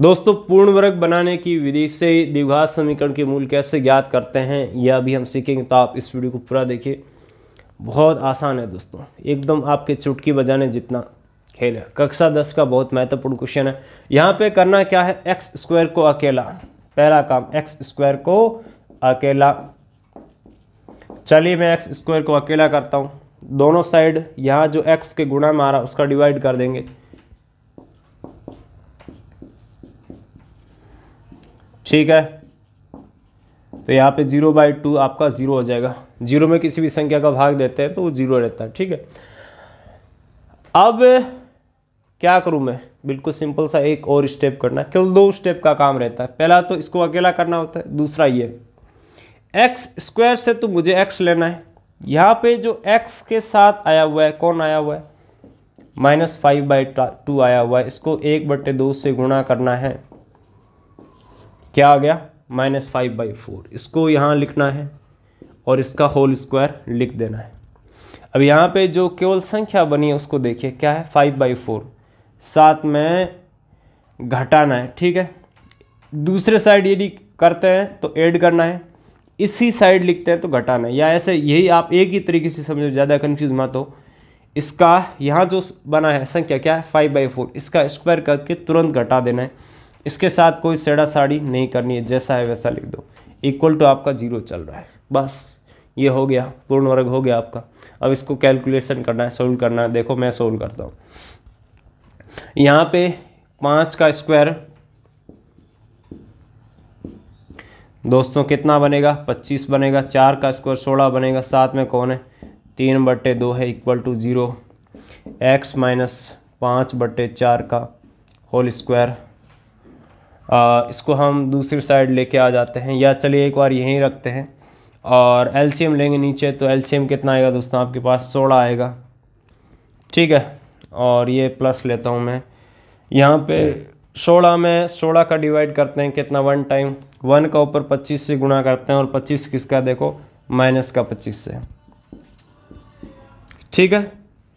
दोस्तों पूर्ण वर्ग बनाने की विधि से द्विघात समीकरण के मूल कैसे ज्ञात करते हैं यह भी हम सीखेंगे तो आप इस वीडियो को पूरा देखिए बहुत आसान है दोस्तों एकदम आपके चुटकी बजाने जितना खेल है कक्षा दस का बहुत महत्वपूर्ण क्वेश्चन है यहाँ पे करना क्या है एक्स स्क्वायर को अकेला पहला काम एक्स स्क्वायर को अकेला चलिए मैं एक्स स्क्वायर को अकेला करता हूँ दोनों साइड यहाँ जो एक्स के गुणा मारा उसका डिवाइड कर देंगे ठीक है तो यहाँ पे जीरो बाई टू आपका जीरो हो जाएगा जीरो में किसी भी संख्या का भाग देते हैं तो वो जीरो रहता है ठीक है अब क्या करूँ मैं बिल्कुल सिंपल सा एक और स्टेप करना केवल दो स्टेप का काम रहता है पहला तो इसको अकेला करना होता है दूसरा ये एक्स स्क्वायर से तो मुझे एक्स लेना है यहाँ पे जो एक्स के साथ आया हुआ है कौन आया हुआ है माइनस फाइव बाई टू आया हुआ है इसको एक बट्टे दो से गुणा करना है क्या आ गया माइनस फाइव बाई फोर इसको यहाँ लिखना है और इसका होल स्क्वायर लिख देना है अब यहाँ पे जो केवल संख्या बनी है उसको देखिए क्या है फाइव बाई फोर साथ में घटाना है ठीक है दूसरे साइड यदि करते हैं तो ऐड करना है इसी साइड लिखते हैं तो घटाना है या ऐसे यही आप एक ही तरीके से समझो ज़्यादा कन्फ्यूज मत हो इसका यहाँ जो बना है संख्या क्या है फाइव बाई फोर इसका स्क्वायर करके तुरंत घटा देना है इसके साथ कोई सेड़ा साड़ी नहीं करनी है जैसा है वैसा लिख दो इक्वल टू आपका जीरो चल रहा है बस ये हो गया पूर्ण वर्ग हो गया आपका अब इसको कैलकुलेशन करना है सोल्व करना है देखो मैं सोल्व करता हूँ यहाँ पे पाँच का स्क्वायर दोस्तों कितना बनेगा पच्चीस बनेगा चार का स्क्वायर सोलह बनेगा सात में कौन है तीन बट्टे दो है equal to zero x minus पाँच बट्टे चार का होल स्क्वायर आ, इसको हम दूसरी साइड लेके आ जाते हैं या चलिए एक बार यहीं रखते हैं और एलसीएम लेंगे नीचे तो एलसीएम कितना आएगा दोस्तों आपके पास सोलह आएगा ठीक है और ये प्लस लेता हूँ मैं यहाँ पे सोलह में सोलह का डिवाइड करते हैं कितना वन टाइम वन का ऊपर पच्चीस से गुणा करते हैं और पच्चीस किसका देखो माइनस का पच्चीस से ठीक है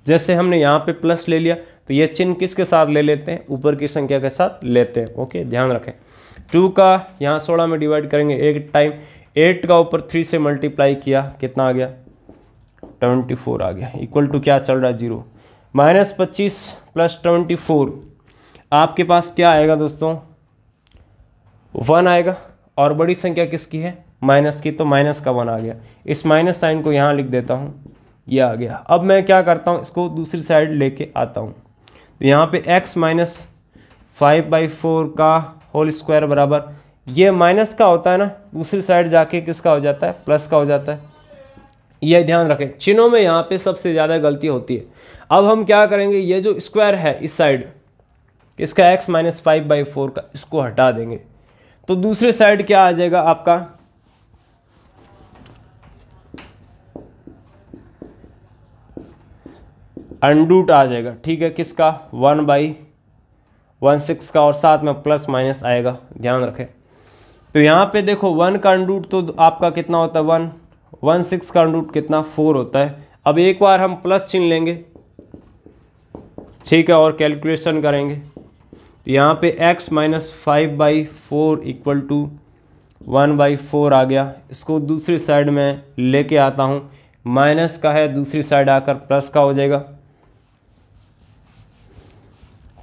जैसे हमने यहाँ पे प्लस ले लिया तो ये चिन्ह किसके साथ ले लेते हैं ऊपर की संख्या के साथ लेते हैं ओके ध्यान रखें टू का यहाँ सोलह में डिवाइड करेंगे एक टाइम एट का ऊपर थ्री से मल्टीप्लाई किया कितना आ गया ट्वेंटी फोर आ गया इक्वल टू क्या चल रहा है जीरो माइनस पच्चीस प्लस ट्वेंटी फोर आपके पास क्या आएगा दोस्तों वन आएगा और बड़ी संख्या किसकी है माइनस की तो माइनस का वन आ गया इस माइनस साइन को यहाँ लिख देता हूँ ये आ गया अब मैं क्या करता हूँ इसको दूसरी साइड लेके आता हूँ तो यहाँ पे x minus five by four का होल स्क्वायर बराबर ये माइनस का होता है ना दूसरी साइड जाके किसका हो जाता है प्लस का हो जाता है यह ध्यान रखें चिन्हों में यहाँ पे सबसे ज़्यादा गलती होती है अब हम क्या करेंगे ये जो स्क्वायर है इस साइड इसका x minus five by four का इसको हटा देंगे तो दूसरे साइड क्या आ जाएगा आपका अनडूट आ जाएगा ठीक है किसका वन बाई वन सिक्स का और साथ में प्लस माइनस आएगा ध्यान रखें तो यहाँ पे देखो वन का अनडूट तो आपका कितना होता है वन वन सिक्स का अनडूट कितना फोर होता है अब एक बार हम प्लस चिन्ह लेंगे ठीक है और कैलकुलेशन करेंगे तो यहाँ पे x minus five by four equal to one by four आ गया इसको दूसरी साइड में लेके आता हूँ माइनस का है दूसरी साइड आकर प्लस का हो जाएगा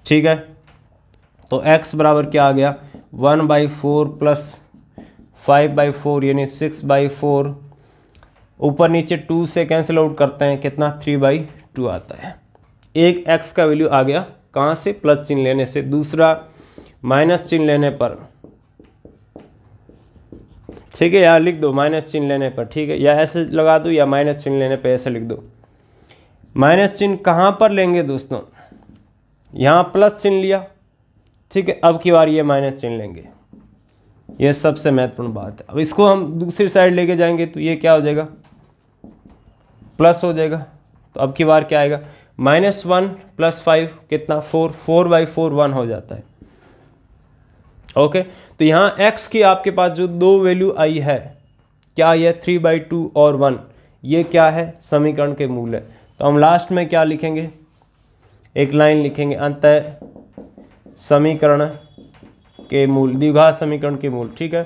ठीक है तो x बराबर क्या आ गया one by four plus five by four यानी सिक्स बाई फोर ऊपर नीचे टू से कैंसिल आउट करते हैं कितना थ्री बाई टू आता है एक x का वैल्यू आ गया कहाँ से प्लस चिन्ह लेने से दूसरा माइनस चिन्ह लेने पर ठीक है यहाँ लिख दो माइनस चिन्ह लेने पर ठीक है या ऐसे लगा दो या माइनस चिन्ह लेने पर ऐसे लिख दो माइनस चिन्ह कहाँ पर लेंगे दोस्तों यहाँ प्लस चिन्ह लिया ठीक है अब की बार ये माइनस चिन्ह लेंगे ये सबसे महत्वपूर्ण बात है अब इसको हम दूसरी साइड लेके जाएंगे तो ये क्या हो जाएगा प्लस हो जाएगा तो अब की बार क्या आएगा माइनस वन प्लस फाइव कितना four four by four one हो जाता है ओके तो यहाँ एक्स की आपके पास जो दो वैल्यू आई है क्या यह थ्री बाई टू और वन ये क्या है समीकरण के मूल है तो हम लास्ट में क्या लिखेंगे एक लाइन लिखेंगे अंत समीकरण के मूल द्विघात समीकरण के मूल ठीक है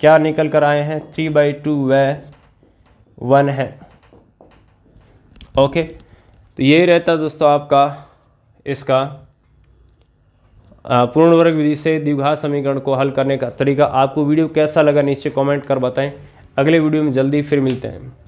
क्या निकल कर आए हैं थ्री बाई टू व वन है ओके तो ये रहता दोस्तों आपका इसका पूर्ण वर्ग विधि से द्विघात समीकरण को हल करने का तरीका आपको वीडियो कैसा लगा नीचे कमेंट कर बताएं अगले वीडियो में जल्दी फिर मिलते हैं